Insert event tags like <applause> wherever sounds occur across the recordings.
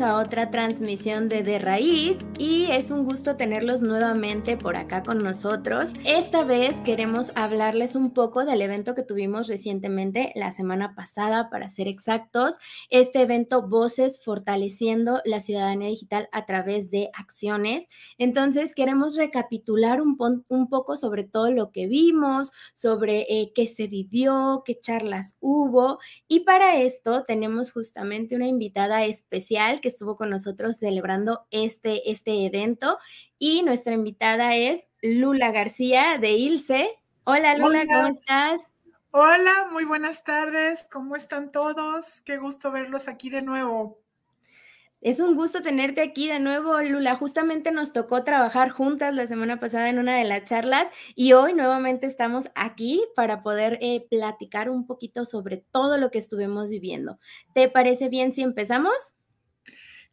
a otra transmisión de De Raíz y es un gusto tenerlos nuevamente por acá con nosotros. Esta vez queremos hablarles un poco del evento que tuvimos recientemente, la semana pasada para ser exactos, este evento Voces fortaleciendo la ciudadanía digital a través de acciones. Entonces queremos recapitular un, poco sobre todo lo que vimos, sobre eh, qué se vivió, qué charlas hubo y para esto tenemos justamente una invitada especial que estuvo con nosotros celebrando este, este este evento. Y nuestra invitada es Lula García de ILSE. Hola Lula, ¿cómo estás? Hola, muy buenas tardes. ¿Cómo están todos? Qué gusto verlos aquí de nuevo. Es un gusto tenerte aquí de nuevo, Lula. Justamente nos tocó trabajar juntas la semana pasada en una de las charlas y hoy nuevamente estamos aquí para poder eh, platicar un poquito sobre todo lo que estuvimos viviendo. ¿Te parece bien si empezamos?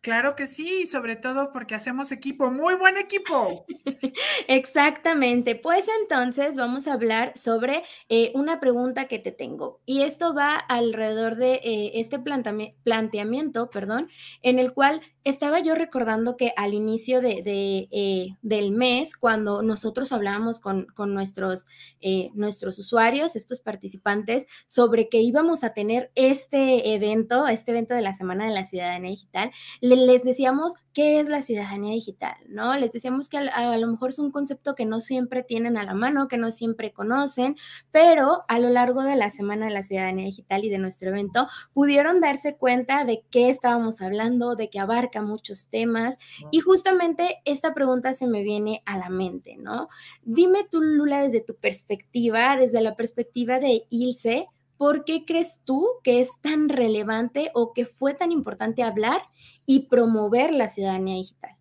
Claro que sí, sobre todo porque hacemos equipo, muy buen equipo. <laughs> Exactamente, pues entonces vamos a hablar sobre eh, una pregunta que te tengo y esto va alrededor de eh, este planteamiento, perdón, en el cual estaba yo recordando que al inicio de, eh, del mes, cuando nosotros hablábamos con, con nuestros, eh, nuestros usuarios, estos participantes, sobre que íbamos a tener este evento, este evento de la Semana de la Ciudadanía Digital, les decíamos qué es la ciudadanía digital, ¿no? Les decíamos que a lo mejor es un concepto que no siempre tienen a la mano, que no siempre conocen, pero a lo largo de la Semana de la Ciudadanía Digital y de nuestro evento, pudieron darse cuenta de qué estábamos hablando, de qué abarca muchos temas y justamente esta pregunta se me viene a la mente, ¿no? Dime tú, Lula, desde tu perspectiva, desde la perspectiva de Ilse, ¿por qué crees tú que es tan relevante o que fue tan importante hablar y promover la ciudadanía digital?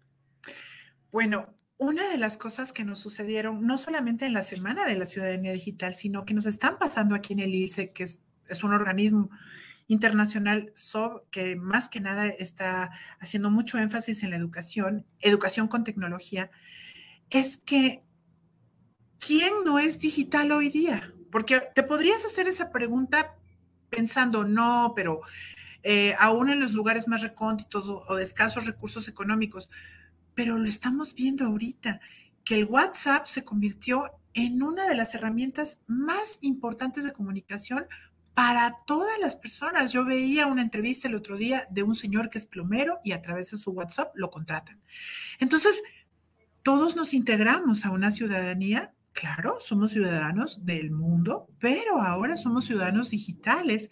Bueno, una de las cosas que nos sucedieron, no solamente en la Semana de la Ciudadanía Digital, sino que nos están pasando aquí en el que es, es un organismo internacional SOB, que más que nada está haciendo mucho énfasis en la educación, educación con tecnología, es que ¿quién no es digital hoy día? Porque te podrías hacer esa pregunta pensando, no, pero eh, aún en los lugares más recónditos o de escasos recursos económicos, pero lo estamos viendo ahorita, que el WhatsApp se convirtió en una de las herramientas más importantes de comunicación para todas las personas. Yo veía una entrevista el otro día de un señor que es plomero y a través de su WhatsApp lo contratan. Entonces, todos nos integramos a una ciudadanía. Claro, somos ciudadanos del mundo, pero ahora somos ciudadanos digitales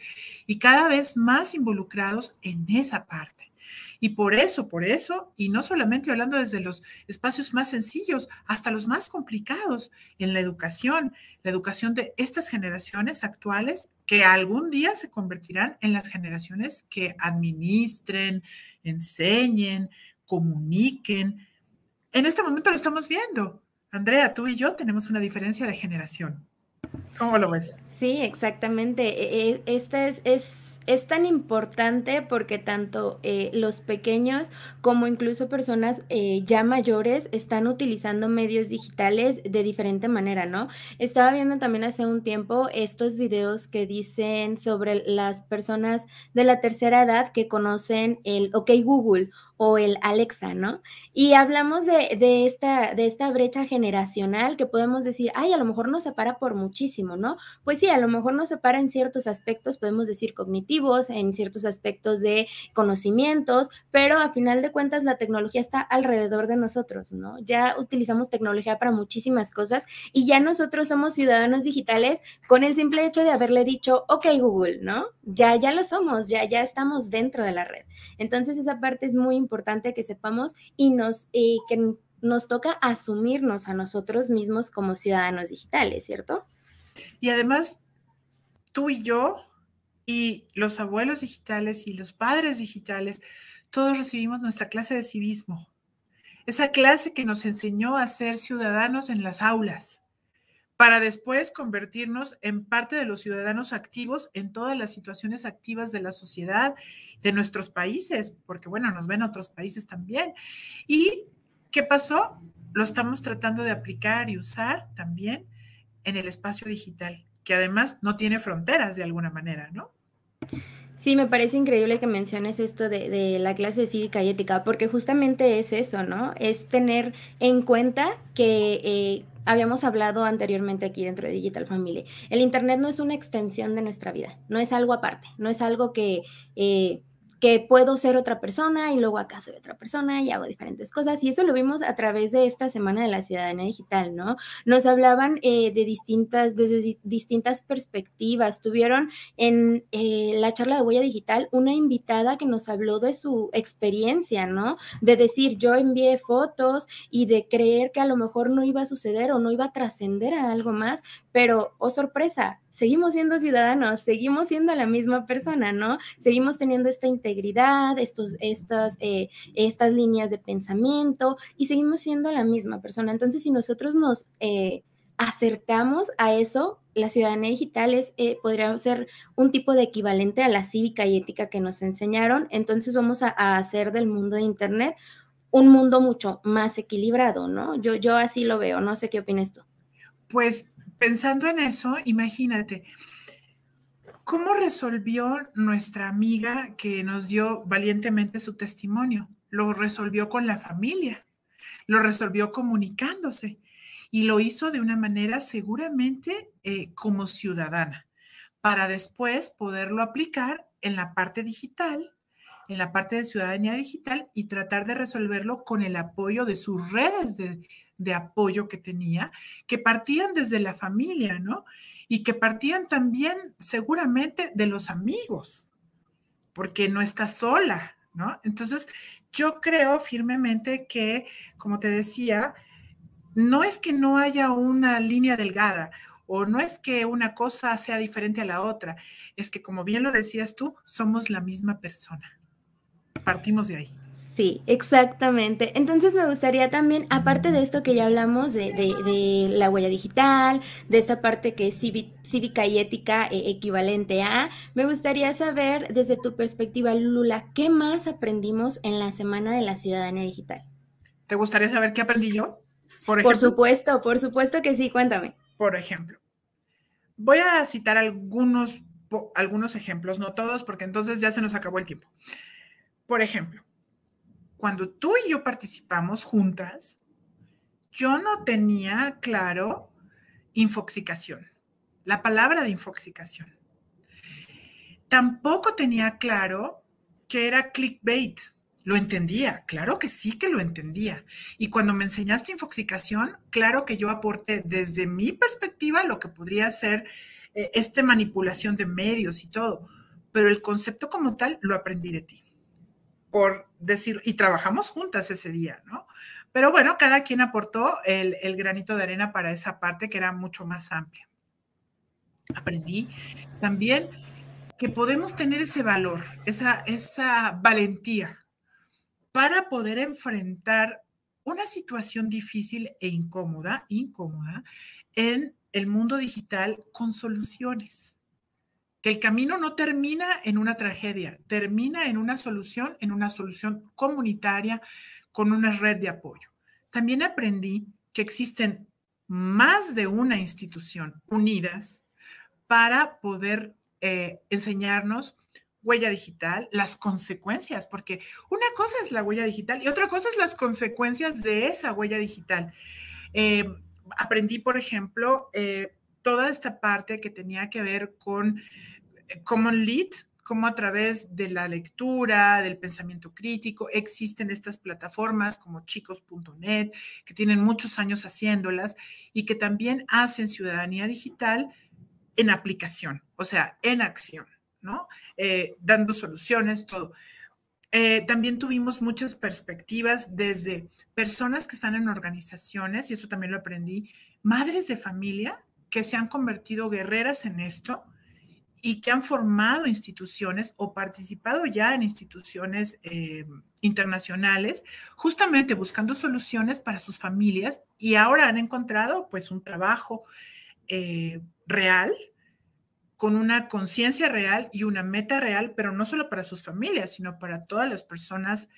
y cada vez más involucrados en esa parte. Y por eso, por eso, y no solamente hablando desde los espacios más sencillos hasta los más complicados en la educación, la educación de estas generaciones actuales que algún día se convertirán en las generaciones que administren, enseñen, comuniquen. En este momento lo estamos viendo. Andrea, tú y yo tenemos una diferencia de generación. ¿Cómo lo ves? Sí, exactamente. E, e, esta es, es, es tan importante porque tanto eh, los pequeños como incluso personas eh, ya mayores están utilizando medios digitales de diferente manera, ¿no? Estaba viendo también hace un tiempo estos videos que dicen sobre las personas de la tercera edad que conocen el OK Google o el Alexa, ¿no? Y hablamos de, de, esta, de esta brecha generacional que podemos decir, ay, a lo mejor nos separa por muchísimo, ¿no? Pues sí, a lo mejor nos separa en ciertos aspectos, podemos decir cognitivos, en ciertos aspectos de conocimientos, pero a final de cuentas la tecnología está alrededor de nosotros, ¿no? Ya utilizamos tecnología para muchísimas cosas y ya nosotros somos ciudadanos digitales con el simple hecho de haberle dicho, ok Google, ¿no? Ya, ya lo somos, ya, ya estamos dentro de la red. Entonces esa parte es muy importante que sepamos y nos, y que nos toca asumirnos a nosotros mismos como ciudadanos digitales, ¿cierto? Y además, tú y yo y los abuelos digitales y los padres digitales, todos recibimos nuestra clase de civismo, esa clase que nos enseñó a ser ciudadanos en las aulas, para después convertirnos en parte de los ciudadanos activos en todas las situaciones activas de la sociedad, de nuestros países, porque bueno, nos ven otros países también. ¿Y qué pasó? Lo estamos tratando de aplicar y usar también en el espacio digital, que además no tiene fronteras de alguna manera, ¿no? Sí, me parece increíble que menciones esto de, la clase cívica y ética, porque justamente es eso, ¿no? Es tener en cuenta que eh, habíamos hablado anteriormente aquí dentro de Digital Family. El Internet no es una extensión de nuestra vida, no es algo aparte, no es algo que... Eh, que puedo ser otra persona y luego acaso soy otra persona y hago diferentes cosas. Y eso lo vimos a través de esta semana de la ciudadanía digital, ¿no? Nos hablaban eh, de distintas, desde distintas perspectivas. Tuvieron en eh, la charla de huella digital una invitada que nos habló de su experiencia, ¿no? De decir, yo envié fotos y de creer que a lo mejor no iba a suceder o no iba a trascender a algo más, pero, oh sorpresa, seguimos siendo ciudadanos, seguimos siendo la misma persona, ¿no? Seguimos teniendo esta integridad integridad, estos, estas, eh, estas líneas de pensamiento y seguimos siendo la misma persona. Entonces, si nosotros nos eh, acercamos a eso, la ciudadanía digital es, eh, podría ser un tipo de equivalente a la cívica y ética que nos enseñaron. Entonces vamos a, a hacer del mundo de Internet un mundo mucho más equilibrado, ¿no? Yo, yo así lo veo, no sé qué opinas tú. Pues pensando en eso, imagínate, ¿Cómo resolvió nuestra amiga que nos dio valientemente su testimonio? Lo resolvió con la familia, lo resolvió comunicándose y lo hizo de una manera seguramente eh, como ciudadana, para después poderlo aplicar en la parte digital, en la parte de ciudadanía digital y tratar de resolverlo con el apoyo de sus redes de, de apoyo que tenía, que partían desde la familia, ¿no? Y que partían también seguramente de los amigos, porque no está sola, ¿no? Entonces, yo creo firmemente que, como te decía, no es que no haya una línea delgada o no es que una cosa sea diferente a la otra, es que, como bien lo decías tú, somos la misma persona. Partimos de ahí. Sí, exactamente. Entonces me gustaría también, aparte de esto que ya hablamos de, la huella digital, de esa parte que es cívica y ética eh, equivalente a, me gustaría saber desde tu perspectiva, Lula, ¿qué más aprendimos en la Semana de la Ciudadanía Digital? ¿Te gustaría saber qué aprendí yo? Por, por supuesto, por supuesto que sí, cuéntame. Por ejemplo, voy a citar algunos, algunos ejemplos, no todos, porque entonces ya se nos acabó el tiempo. Por ejemplo, cuando tú y yo participamos juntas, yo no tenía claro infoxicación, la palabra de infoxicación. Tampoco tenía claro que era clickbait. Lo entendía, claro que sí que lo entendía. Y cuando me enseñaste infoxicación, claro que yo aporté desde mi perspectiva lo que podría ser este esta manipulación de medios y todo. Pero el concepto como tal lo aprendí de ti. Por decir, y trabajamos juntas ese día, ¿no? Pero bueno, cada quien aportó el, granito de arena para esa parte que era mucho más amplia. Aprendí también que podemos tener ese valor, esa, esa valentía para poder enfrentar una situación difícil e incómoda, incómoda, en el mundo digital con soluciones que el camino no termina en una tragedia, termina en una solución, en una solución comunitaria con una red de apoyo. También aprendí que existen más de una institución unidas para poder eh, enseñarnos huella digital, las consecuencias, porque una cosa es la huella digital y otra cosa es las consecuencias de esa huella digital. Eh, aprendí, por ejemplo, eh, toda esta parte que tenía que ver con como Lead, como a través de la lectura, del pensamiento crítico, existen estas plataformas como chicos.net, que tienen muchos años haciéndolas y que también hacen ciudadanía digital en aplicación, o sea, en acción, ¿no? Eh, dando soluciones, todo. Eh, también tuvimos muchas perspectivas desde personas que están en organizaciones, y eso también lo aprendí, madres de familia que se han convertido guerreras en esto, y que han formado instituciones o participado ya en instituciones eh, internacionales, justamente buscando soluciones para sus familias y ahora han encontrado pues un trabajo eh, real, con una conciencia real y una meta real, pero no solo para sus familias, sino para todas las personas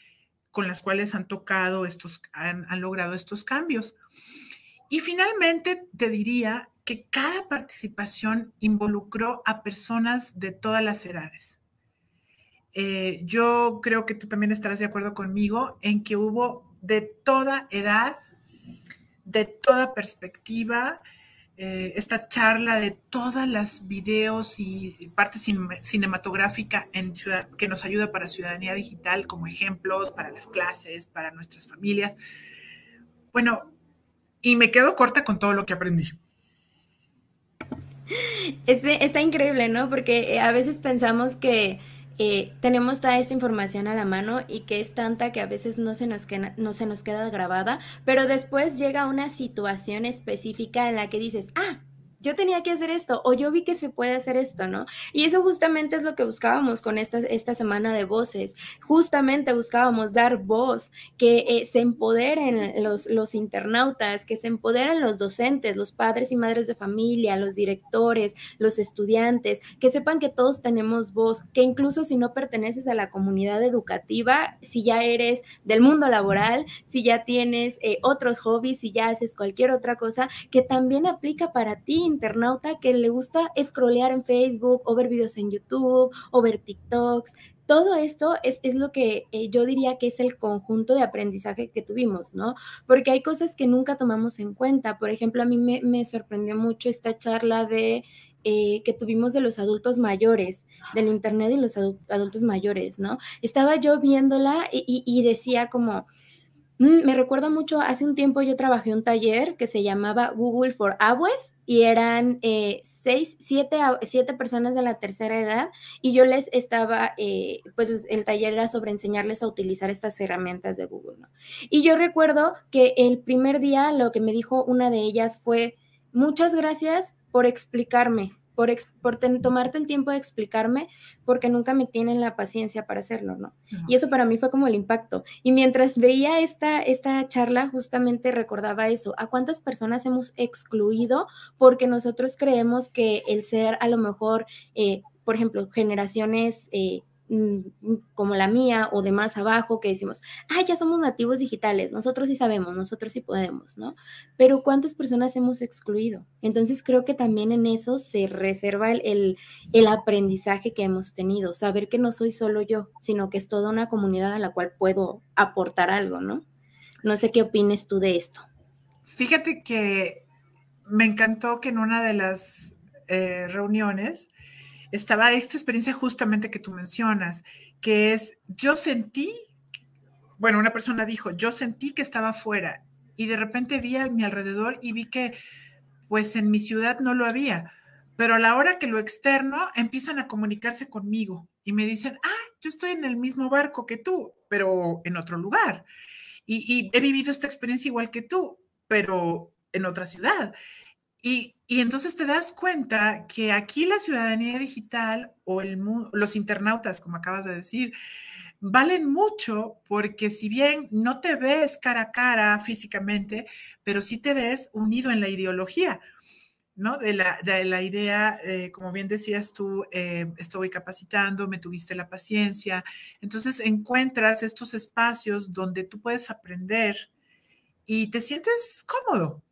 con las cuales han tocado estos, han logrado estos cambios. Y finalmente te diría que cada participación involucró a personas de todas las edades. Eh, yo creo que tú también estarás de acuerdo conmigo en que hubo de toda edad, de toda perspectiva, eh, esta charla de todas las videos y parte cinematográfica que nos ayuda para ciudadanía digital como ejemplos, para las clases, para nuestras familias. Bueno, y me quedo corta con todo lo que aprendí. <laughs> Este, está increíble, ¿no? Porque eh, a veces pensamos que eh, tenemos toda esta información a la mano y que es tanta que a veces no se, nos queda, no se nos queda grabada, pero después llega una situación específica en la que dices, ah, yo tenía que hacer esto o yo vi que se puede hacer esto, ¿no? Y eso justamente es lo que buscábamos con esta, esta semana de voces. Justamente buscábamos dar voz, que eh, se empoderen los, los internautas, que se empoderen los docentes, los padres y madres de familia, los directores, los estudiantes, que sepan que todos tenemos voz, que incluso si no perteneces a la comunidad educativa, si ya eres del mundo laboral, si ya tienes eh, otros hobbies, si ya haces cualquier otra cosa, que también aplica para ti internauta que le gusta scrollear en Facebook o ver videos en YouTube o ver TikToks. Todo esto es, lo que eh, yo diría que es el conjunto de aprendizaje que tuvimos, ¿no? Porque hay cosas que nunca tomamos en cuenta. Por ejemplo, a mí me, sorprendió mucho esta charla de eh, que tuvimos de los adultos mayores, del Internet y los adultos mayores, ¿no? Estaba yo viéndola y, decía como, mm, me recuerda mucho, hace un tiempo yo trabajé un taller que se llamaba Google for Abues y eran eh, seis, siete, siete, personas de la tercera edad y yo les estaba, eh, pues el taller era sobre enseñarles a utilizar estas herramientas de Google, Y yo recuerdo que el primer día lo que me dijo una de ellas fue, muchas gracias por explicarme, por, tomarte el tiempo de explicarme porque nunca me tienen la paciencia para hacerlo, ¿no? Y eso para mí fue como el impacto. Y mientras veía esta, esta charla, justamente recordaba eso, a cuántas personas hemos excluido porque nosotros creemos que el ser a lo mejor, eh, por ejemplo, generaciones... Eh, Mm, mm, como la mía o de más abajo que decimos, ah, ya somos nativos digitales, nosotros sí sabemos, nosotros sí podemos, ¿no? Pero ¿cuántas personas hemos excluido? Entonces creo que también en eso se reserva el, aprendizaje que hemos tenido, saber que no soy solo yo, sino que es toda una comunidad a la cual puedo aportar algo, ¿no? No sé qué opines tú de esto. Fíjate que me encantó que en una de las eh, reuniones, estaba esta experiencia justamente que tú mencionas, que es, yo sentí, bueno, una persona dijo, yo sentí que estaba fuera y de repente vi a mi alrededor y vi que pues en mi ciudad no lo había, pero a la hora que lo externo empiezan a comunicarse conmigo y me dicen, ah, yo estoy en el mismo barco que tú, pero en otro lugar. Y, y he vivido esta experiencia igual que tú, pero en otra ciudad. Y y entonces te das cuenta que aquí la ciudadanía digital o los internautas, como acabas de decir, valen mucho porque si bien no te ves cara a cara físicamente, pero sí te ves unido en la ideología, ¿no? De la, idea, eh, como bien decías tú, eh, estoy capacitando, me tuviste la paciencia. Entonces encuentras estos espacios donde tú puedes aprender y te sientes cómodo,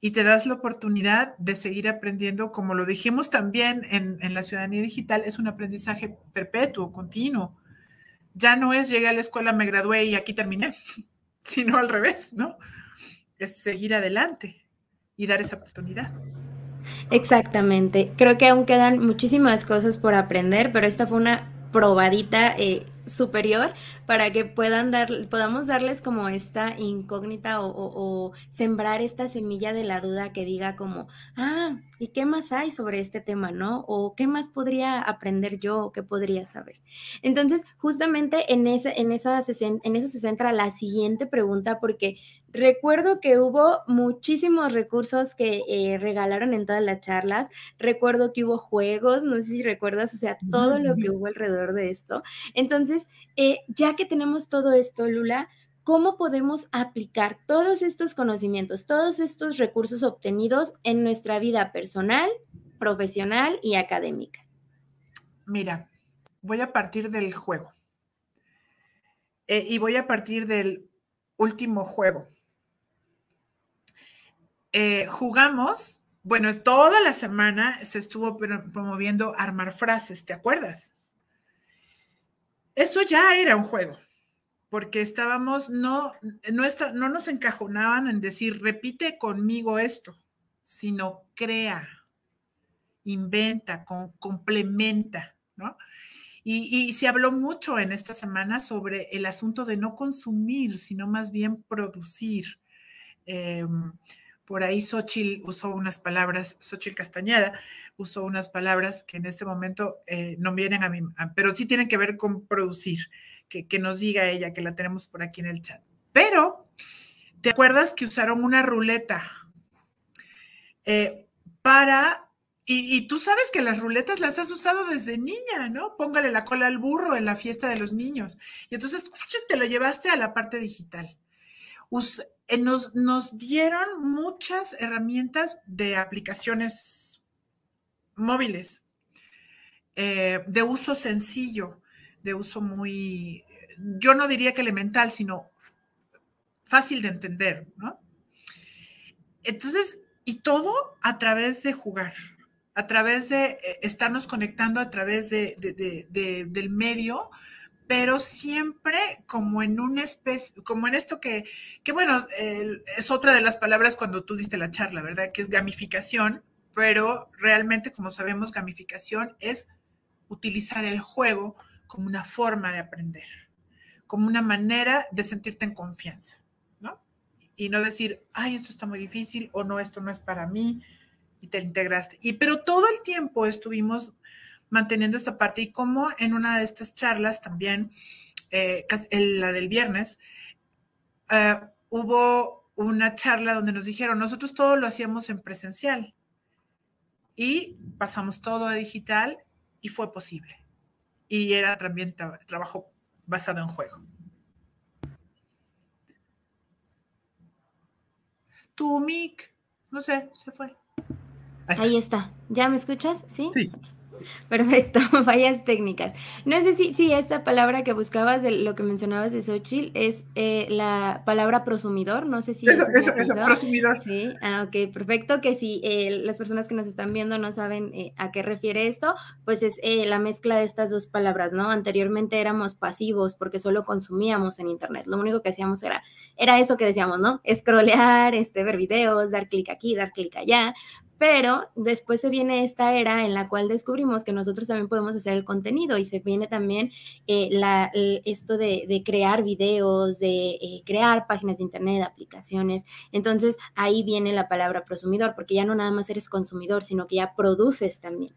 y te das la oportunidad de seguir aprendiendo, como lo dijimos también en, la ciudadanía digital, es un aprendizaje perpetuo, continuo. Ya no es llegué a la escuela, me gradué y aquí terminé, <laughs> sino al revés, ¿no? Es seguir adelante y dar esa oportunidad. Exactamente. Creo que aún quedan muchísimas cosas por aprender, pero esta fue una probadita eh, superior para que puedan dar, podamos darles como esta incógnita o, sembrar esta semilla de la duda que diga como, ah, ¿y qué más hay sobre este tema, no? O qué más podría aprender yo o qué podría saber. Entonces, justamente en, en, esa, en eso se centra la siguiente pregunta porque Recuerdo que hubo muchísimos recursos que eh, regalaron en todas las charlas. Recuerdo que hubo juegos, no sé si recuerdas, o sea, todo lo que mm. hubo alrededor de esto. Entonces, eh, ya que tenemos todo esto, Lula, ¿cómo podemos aplicar todos estos conocimientos, todos estos recursos obtenidos en nuestra vida personal, profesional y académica? Mira, voy a partir del juego. Eh, y voy a partir del último juego eh, jugamos, bueno, toda la semana se estuvo promoviendo armar frases, ¿te acuerdas? Eso ya era un juego, porque estábamos, no, no, no nos encajonaban en decir, repite conmigo esto, sino crea, inventa, complementa, ¿no? Y, se habló mucho en esta semana sobre el asunto de no consumir, sino más bien producir. Em, por ahí Xochitl usó unas palabras, Xochitl Castañeda usó unas palabras que en este momento eh, no vienen a mí, pero sí tienen que ver con producir, que, nos diga ella, que la tenemos por aquí en el chat. Pero, ¿te acuerdas que usaron una ruleta eh, para y, tú sabes que las ruletas las has usado desde niña, ¿no? Póngale la cola al burro en la fiesta de los niños. Y entonces te lo llevaste a la parte digital. Us eh, nos, nos dieron muchas herramientas de aplicaciones móviles, eh, de uso sencillo, de uso muy, yo no diría que elemental, sino fácil de entender, ¿no? Entonces, y todo a través de jugar, a través de eh, estarnos conectando a través de, del medio pero siempre como en una especie, como en esto que, que bueno, es otra de las palabras cuando tú diste la charla, ¿verdad? Que es gamificación, pero realmente, como sabemos, gamificación es utilizar el juego como una forma de aprender, como una manera de sentirte en confianza, ¿no? Y no decir, ay, esto está muy difícil o no, esto no es para mí, y te integraste. Y pero todo el tiempo estuvimos manteniendo esta parte y como en una de estas charlas también, eh, la del viernes, eh, hubo una charla donde nos dijeron, nosotros todo lo hacíamos en presencial y pasamos todo a digital y fue posible. Y era también trabajo basado en juego. Tu mic, no sé, se fue. Ahí está. Ahí está. ¿Ya me escuchas? Sí. Sí. Perfecto, <laughs> fallas técnicas. No sé si, si esta palabra que buscabas, de lo que mencionabas de Xochitl, es eh, la palabra prosumidor, no sé si... Eso, eso, eso, prosumidor. Sí, ah, ok, perfecto, que si eh, las personas que nos están viendo no saben eh, a qué refiere esto, pues es la mezcla de estas dos palabras, ¿no? Anteriormente éramos pasivos porque solo consumíamos en Internet, lo único que hacíamos era, era eso que decíamos, ¿no? Scrollear, este, ver videos, dar clic aquí, dar clic allá, pero después se viene esta era en la cual descubrimos que nosotros también podemos hacer el contenido y se viene también eh, eh, esto de, crear videos, de eh, crear páginas de internet, aplicaciones. Entonces ahí viene la palabra prosumidor, porque ya no nada más eres consumidor, sino que ya produces también.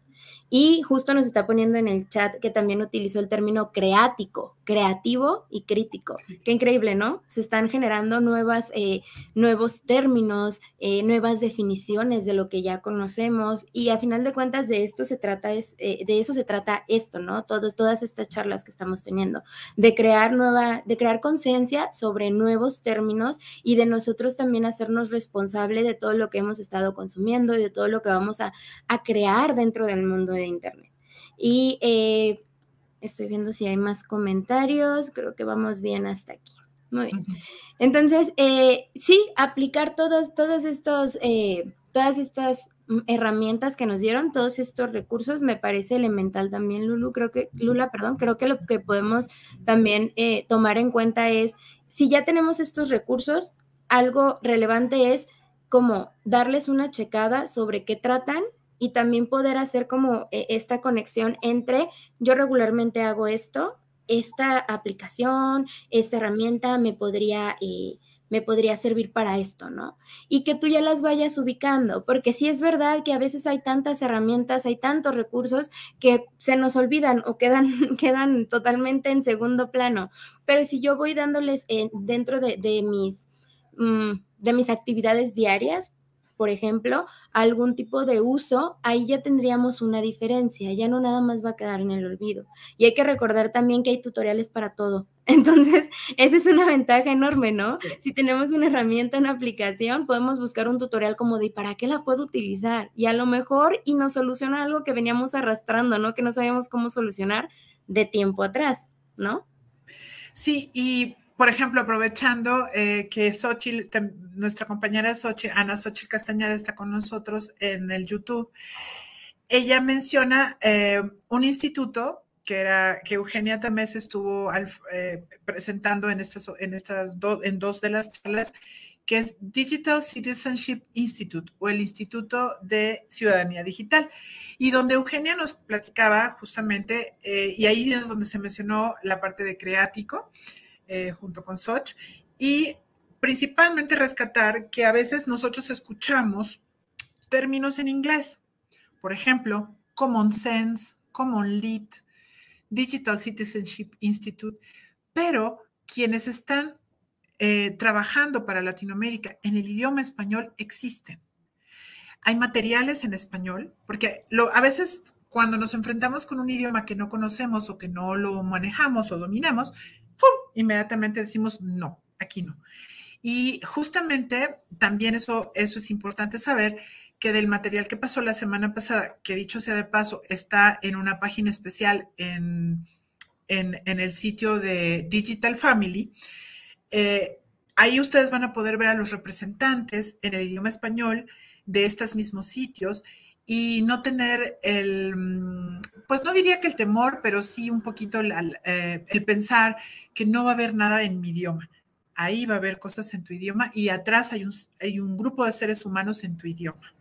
Y justo nos está poniendo en el chat que también utilizó el término creático, creativo y crítico. Qué increíble, ¿no? Se están generando nuevas, eh, nuevos términos, eh, nuevas definiciones de lo que ya conocemos y a final de cuentas de esto se trata, eh, de eso se trata esto, ¿no? todas estas charlas que estamos teniendo, de crear nueva, de crear conciencia sobre nuevos términos y de nosotros también hacernos responsables de todo lo que hemos estado consumiendo y de todo lo que vamos a, a crear dentro del mundo mundo de Internet. Y eh, estoy viendo si hay más comentarios, creo que vamos bien hasta aquí. Muy bien. Entonces, eh, sí, aplicar todos, todos estos, eh, todas estas mm, herramientas que nos dieron, todos estos recursos, me parece elemental también, Lulu, creo que, Lula, perdón, creo que lo que podemos también tomar en cuenta es, si ya tenemos estos recursos, algo relevante es como darles una checada sobre qué tratan y también poder hacer como eh, esta conexión entre yo regularmente hago esto, esta aplicación, esta herramienta me podría... Eh, me podría servir para esto, ¿no? Y que tú ya las vayas ubicando, porque sí es verdad que a veces hay tantas herramientas, hay tantos recursos que se nos olvidan o quedan, <laughs> quedan totalmente en segundo plano. Pero si yo voy dándoles dentro de, mis, mm, de mis actividades diarias, por ejemplo, algún tipo de uso, ahí ya tendríamos una diferencia, ya no nada más va a quedar en el olvido. Y hay que recordar también que hay tutoriales para todo. <laughs> Entonces, esa es una ventaja enorme, ¿no? Si tenemos una herramienta, una aplicación, podemos buscar un tutorial como de ¿para qué la puedo utilizar? Y a lo mejor y nos soluciona algo que veníamos arrastrando, ¿no? Que no sabíamos cómo solucionar de tiempo atrás, ¿no? Sí, y por ejemplo, aprovechando eh, que Sochi, nuestra compañera Sochi, Ana Sochi Castañeda está con nosotros en el YouTube, ella menciona eh, un instituto que era que Eugenia Tamés estuvo eh, presentando en estas, en estas en dos de las charlas, que es Digital Citizenship Institute o el Instituto de Ciudadanía Digital, y donde Eugenia nos platicaba justamente, y ahí es donde se mencionó la parte de creático, eh, junto con Soch, y principalmente rescatar que a veces nosotros escuchamos términos en inglés, por ejemplo, common sense, common lead, Digital Citizenship Institute, pero quienes están eh, trabajando para Latinoamérica en el idioma español existen. Hay materiales en español, porque a veces cuando nos enfrentamos con un idioma que no conocemos o que no lo manejamos o dominamos, ¡fum! inmediatamente decimos, no, aquí no. Y justamente también eso, eso es importante saber que del material que pasó la semana pasada, que dicho sea de paso, está en una página especial en, el sitio de Digital Family, eh, ahí ustedes van a poder ver a los representantes en el idioma español de estos mismos sitios y no tener el, mm, pues no diría que el temor, pero sí un poquito eh, el, pensar que no va a haber nada en mi idioma. Ahí va a haber cosas en tu idioma y atrás hay un, hay un grupo de seres humanos en tu idioma.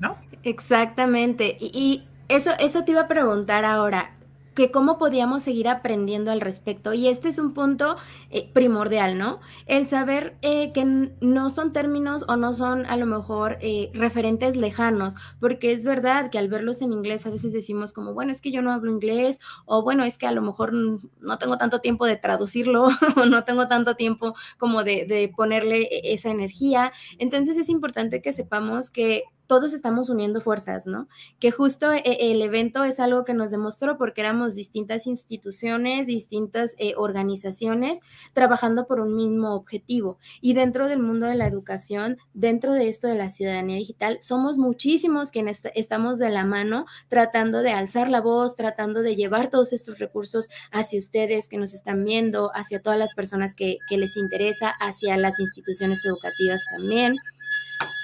¿No? Exactamente. Y, y eso, eso te iba a preguntar ahora que cómo podíamos seguir aprendiendo al respecto. Y este es un punto eh, primordial, ¿no? El saber eh, que no son términos o no son a lo mejor eh, referentes lejanos, porque es verdad que al verlos en inglés a veces decimos como, bueno, es que yo no hablo inglés, o bueno, es que a lo mejor no tengo tanto tiempo de traducirlo, <laughs> o no tengo tanto tiempo como de, de ponerle e-, esa energía. Entonces es importante que sepamos que todos estamos uniendo fuerzas, ¿no? Que justo eh, el evento es algo que nos demostró porque éramos distintas instituciones, distintas eh, organizaciones trabajando por un mismo objetivo. Y dentro del mundo de la educación, dentro de esto de la ciudadanía digital, somos muchísimos quienes estamos de la mano tratando de alzar la voz, tratando de llevar todos estos recursos hacia ustedes que nos están viendo, hacia todas las personas que, que les interesa, hacia las instituciones educativas también.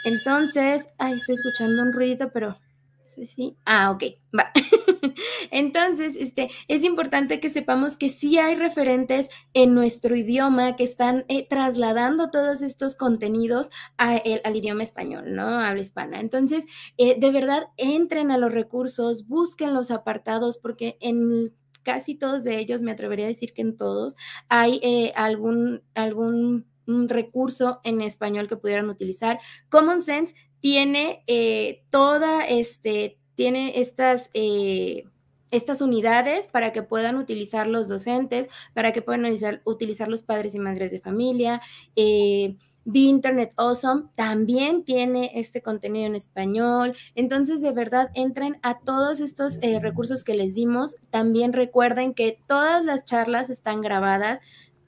Entonces, ay, estoy escuchando un ruidito, pero sí, sí. Ah, ok, va. <laughs> Entonces, este, es importante que sepamos que sí hay referentes en nuestro idioma que están eh, trasladando todos estos contenidos al idioma español, ¿no? Habla hispana. Entonces, eh, de verdad, entren a los recursos, busquen los apartados, porque en casi todos de ellos, me atrevería a decir que en todos, hay eh, algún, algún un recurso en español que pudieran utilizar. Common Sense tiene eh, toda este, tiene estas... Eh, estas unidades para que puedan utilizar los docentes, para que puedan utilizar, los padres y madres de familia. Eh, Internet Awesome también tiene este contenido en español. Entonces, de verdad, entren a todos estos eh, recursos que les dimos. También recuerden que todas las charlas están grabadas.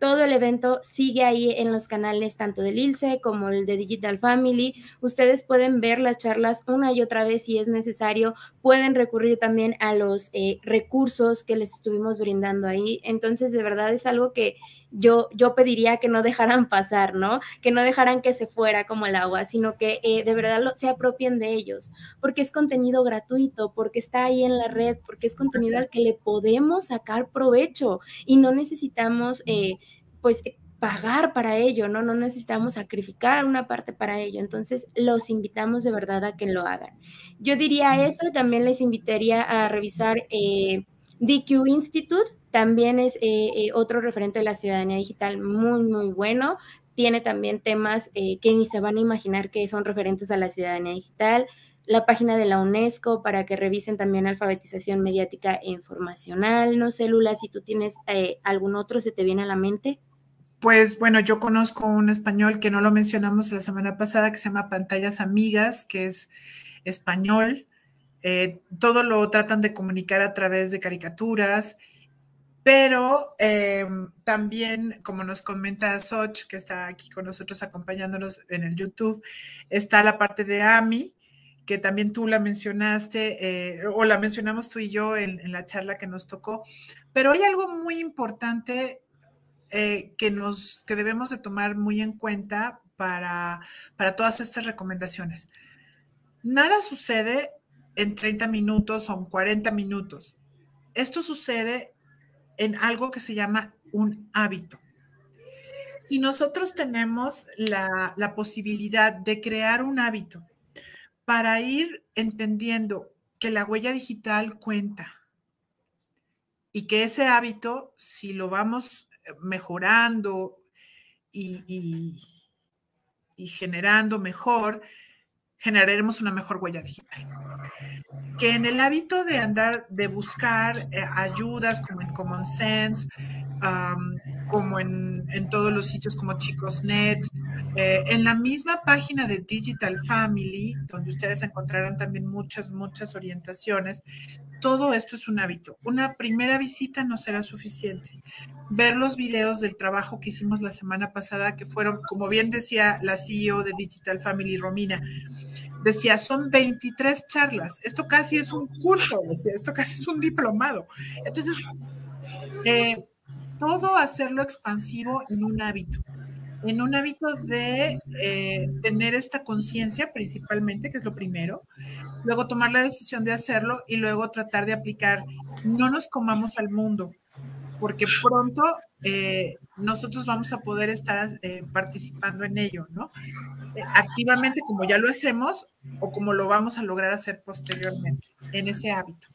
Todo el evento sigue ahí en los canales tanto del ILSE como el de Digital Family. Ustedes pueden ver las charlas una y otra vez si es necesario. Pueden recurrir también a los eh, recursos que les estuvimos brindando ahí. Entonces, de verdad es algo que yo, yo pediría que no dejaran pasar, ¿no? Que no dejaran que se fuera como el agua, sino que eh, de verdad lo, se apropien de ellos, porque es contenido gratuito, porque está ahí en la red, porque es contenido al que le podemos sacar provecho y no necesitamos, eh, pues, eh, pagar para ello, ¿no? No necesitamos sacrificar una parte para ello. Entonces, los invitamos de verdad a que lo hagan. Yo diría eso, y también les invitaría a revisar DQ Institute, también es eh, eh, otro referente de la ciudadanía digital muy, muy bueno. Tiene también temas eh, que ni se van a imaginar que son referentes a la ciudadanía digital. La página de la UNESCO para que revisen también alfabetización mediática e informacional. No sé, si tú tienes algún otro, ¿se te viene a la mente? Pues bueno, yo conozco un español que no lo mencionamos la semana pasada, que se llama Pantallas Amigas, que es español. todo lo tratan de comunicar a través de caricaturas pero em, también, como nos comenta Soch, que está aquí con nosotros acompañándonos en el YouTube, está la parte de AMI, que también tú la mencionaste, eh, o la mencionamos tú y yo en, la charla que nos tocó. Pero hay algo muy importante eh, que, nos, que debemos de tomar muy en cuenta para, para todas estas recomendaciones. Nada sucede en 30 minutos o en 40 minutos. Esto sucede en algo que se llama un hábito. y nosotros tenemos la, posibilidad de crear un hábito para ir entendiendo que la huella digital cuenta y que ese hábito, si lo vamos eh, mejorando y generando mejor, generaremos una mejor huella digital. Que en el hábito de andar, de buscar eh, ayudas como en Common Sense, como en, todos los sitios como Chicosnet, eh, en la misma página de Digital Family, donde ustedes encontrarán también muchas, muchas orientaciones, todo esto es un hábito. Una primera visita no será suficiente ver los videos del trabajo que hicimos la semana pasada, que fueron, como bien decía la CEO de Digital Family, Romina, decía, son 23 charlas, esto casi es un curso, esto casi es un diplomado. Entonces, eh, todo hacerlo expansivo en un hábito, en un hábito de eh, tener esta conciencia principalmente, que es lo primero, luego tomar la decisión de hacerlo y luego tratar de aplicar, no nos comamos al mundo, porque pronto eh, nosotros vamos a poder estar eh, participando en ello, ¿no? activamente como ya lo hacemos o como lo vamos a lograr hacer posteriormente en ese hábito.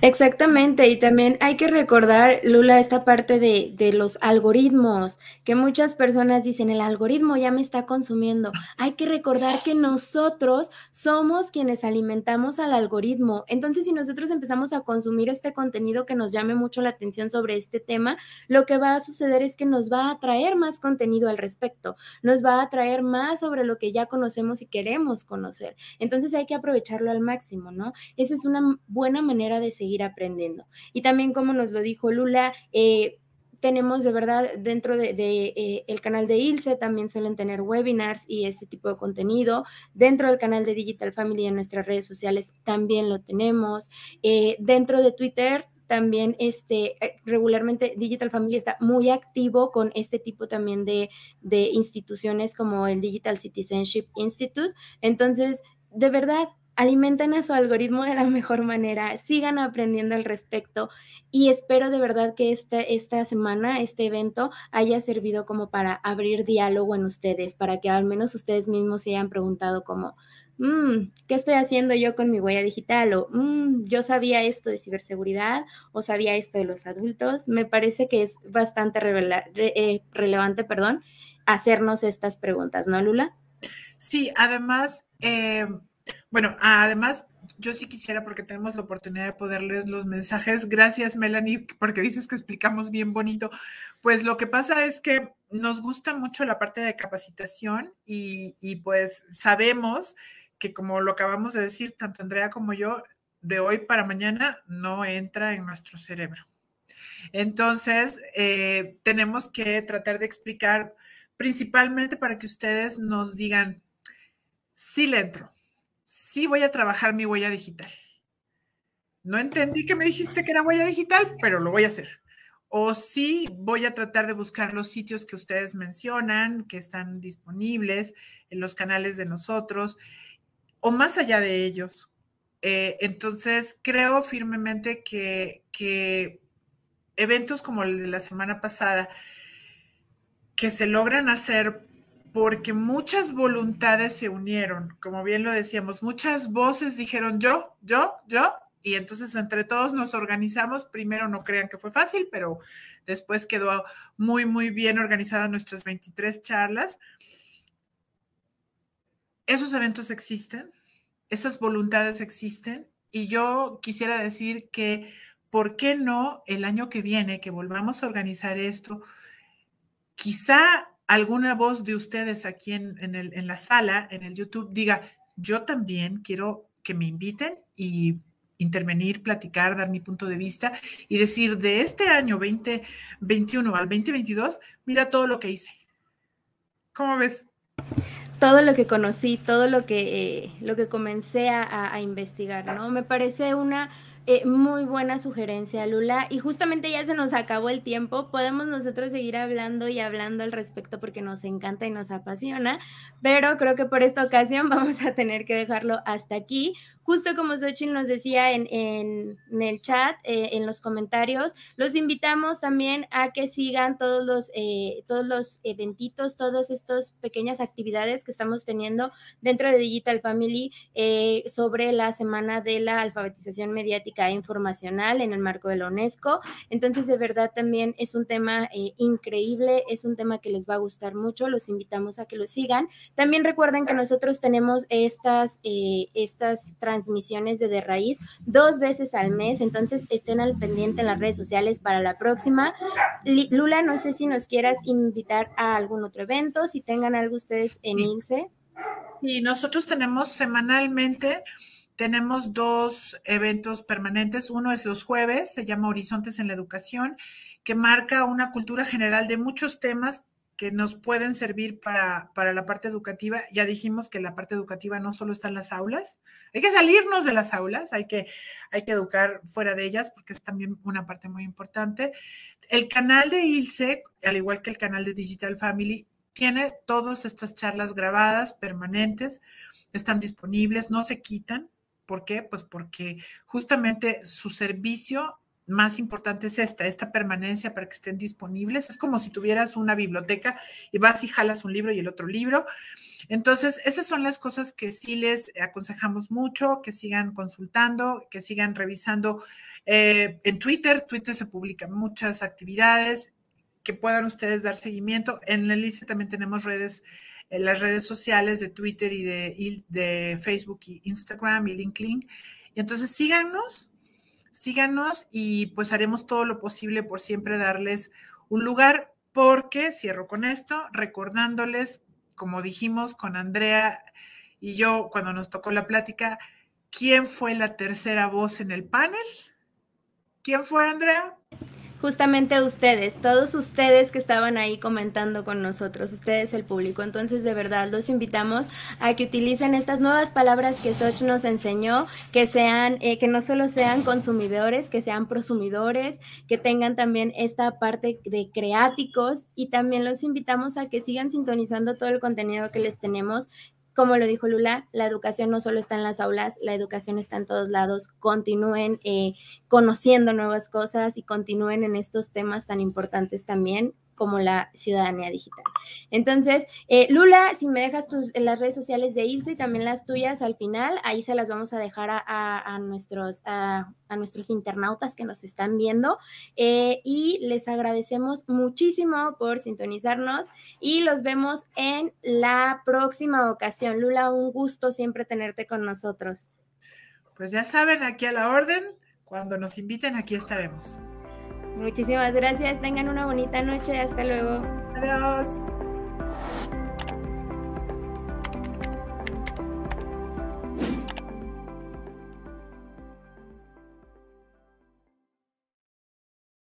Exactamente, y también hay que recordar, Lula, esta parte de, de, los algoritmos, que muchas personas dicen, el algoritmo ya me está consumiendo. Hay que recordar que nosotros somos quienes alimentamos al algoritmo. Entonces, si nosotros empezamos a consumir este contenido que nos llame mucho la atención sobre este tema, lo que va a suceder es que nos va a traer más contenido al respecto, nos va a traer más sobre lo que ya conocemos y queremos conocer. Entonces, hay que aprovecharlo al máximo, ¿no? Esa es una buena manera de seguir aprendiendo. Y también, como nos lo dijo Lula, eh, tenemos de verdad dentro de, eh, el canal de ILSE también suelen tener webinars y este tipo de contenido. Dentro del canal de Digital Family en nuestras redes sociales también lo tenemos. Eh, dentro de Twitter también este, regularmente Digital Family está muy activo con este tipo también de, de instituciones como el Digital Citizenship Institute. Entonces, de verdad, alimenten a su algoritmo de la mejor manera, sigan aprendiendo al respecto y espero de verdad que esta, esta semana, este evento, haya servido como para abrir diálogo en ustedes, para que al menos ustedes mismos se hayan preguntado como, mm, ¿qué estoy haciendo yo con mi huella digital? O, mm, yo sabía esto de ciberseguridad o sabía esto de los adultos. Me parece que es bastante eh, relevante, perdón, hacernos estas preguntas, ¿no, Lula? Sí, además... Em, bueno, además, yo sí quisiera, porque tenemos la oportunidad de poderles los mensajes. Gracias, Melanie, porque dices que explicamos bien bonito. Pues lo que pasa es que nos gusta mucho la parte de capacitación y, pues sabemos que como lo acabamos de decir, tanto Andrea como yo, de hoy para mañana no entra en nuestro cerebro. Entonces, eh, tenemos que tratar de explicar principalmente para que ustedes nos digan, sí le entro sí voy a trabajar mi huella digital. No entendí que me dijiste que era huella digital, pero lo voy a hacer. O sí voy a tratar de buscar los sitios que ustedes mencionan, que están disponibles en los canales de nosotros, o más allá de ellos. Eh, entonces, creo firmemente que, que eventos como el de la semana pasada, que se logran hacer porque muchas voluntades se unieron, como bien lo decíamos, muchas voces dijeron yo, yo, yo, y entonces entre todos nos organizamos. Primero no crean que fue fácil, pero después quedó muy, muy bien organizadas nuestras 23 charlas. Esos eventos existen, esas voluntades existen y yo quisiera decir que, ¿por qué no el año que viene que volvamos a organizar esto? Quizá alguna voz de ustedes aquí en, la sala, en el YouTube, diga, yo también quiero que me inviten y intervenir, platicar, dar mi punto de vista y decir de este año 2021 al 2022, mira todo lo que hice. ¿Cómo ves? Todo lo que conocí, todo lo que, eh, lo que comencé a investigar, ¿no? Me parece una eh, muy buena sugerencia, Lula. Y justamente ya se nos acabó el tiempo. Podemos nosotros seguir hablando y hablando al respecto porque nos encanta y nos apasiona, pero creo que por esta ocasión <laughs> vamos a tener que dejarlo hasta aquí justo como Xochitl nos decía en, en, el chat, eh, en los comentarios, los invitamos también a que sigan todos los, eh, todos los eventitos, todas estas pequeñas actividades que estamos teniendo dentro de Digital Family eh, sobre la semana de la alfabetización mediática e informacional en el marco de la UNESCO. Entonces, de verdad, también es un tema increíble, es un tema que les va a gustar mucho, los invitamos a que lo sigan. También recuerden que nosotros tenemos estas, estas transmisiones de De Raíz dos veces al mes, entonces estén al pendiente en las redes sociales para la próxima. Lula, no sé si nos quieras invitar a algún otro evento, si tengan algo ustedes en INSE. Sí, nosotros tenemos semanalmente, tenemos dos eventos permanentes. Uno es los jueves, se llama Horizontes en la Educación, que marca una cultura general de muchos temas que nos pueden servir para, la parte educativa. Ya dijimos que la parte educativa no solo está en las aulas, hay que salirnos de las aulas, hay que, hay que educar fuera de ellas porque es también una parte muy importante. El canal de ILSEC, al igual que el canal de Digital Family, tiene todas estas charlas grabadas, permanentes, están disponibles, no se quitan. ¿Por qué? Pues porque justamente su servicio más importante es esta, esta permanencia para que estén disponibles. Es como si tuvieras una biblioteca y vas y jalas un libro y el otro libro. Entonces, esas son las cosas que sí les aconsejamos mucho, que sigan consultando, que sigan revisando. Eh, en Twitter, Twitter se publican muchas actividades que puedan ustedes dar seguimiento. En la lista también tenemos redes, eh, las redes sociales de Twitter y de, de Facebook y Instagram y LinkedIn. Y entonces síganos, síganos y pues haremos todo lo posible por siempre darles un lugar, porque cierro con esto, recordándoles, como dijimos con Andrea y yo cuando nos tocó la plática, ¿quién fue la tercera voz en el panel? ¿Quién fue, Andrea? justamente ustedes, todos ustedes que estaban ahí comentando con nosotros, ustedes el público. Entonces, de verdad, los invitamos a que utilicen estas nuevas palabras que Soch nos enseñó, que sean, eh, que no solo sean consumidores, que sean prosumidores, que tengan también esta parte de creáticos y también los invitamos a que sigan sintonizando todo el contenido que les tenemos como lo dijo Lula, la educación no solo está en las aulas, la educación está en todos lados. Continúen eh, conociendo nuevas cosas y continúen en estos temas tan importantes también como la ciudadanía digital. Entonces, eh, Lula, si me dejas tus, las redes sociales de Ilse y también las tuyas al final, ahí se las vamos a dejar a, nuestros, nuestros internautas que nos están viendo. Eh, y les agradecemos muchísimo por sintonizarnos y los vemos en la próxima ocasión. Lula, un gusto siempre tenerte con nosotros. Pues ya saben, aquí a la orden, cuando nos inviten, aquí estaremos. Muchísimas gracias, tengan una bonita noche, hasta luego. Adiós.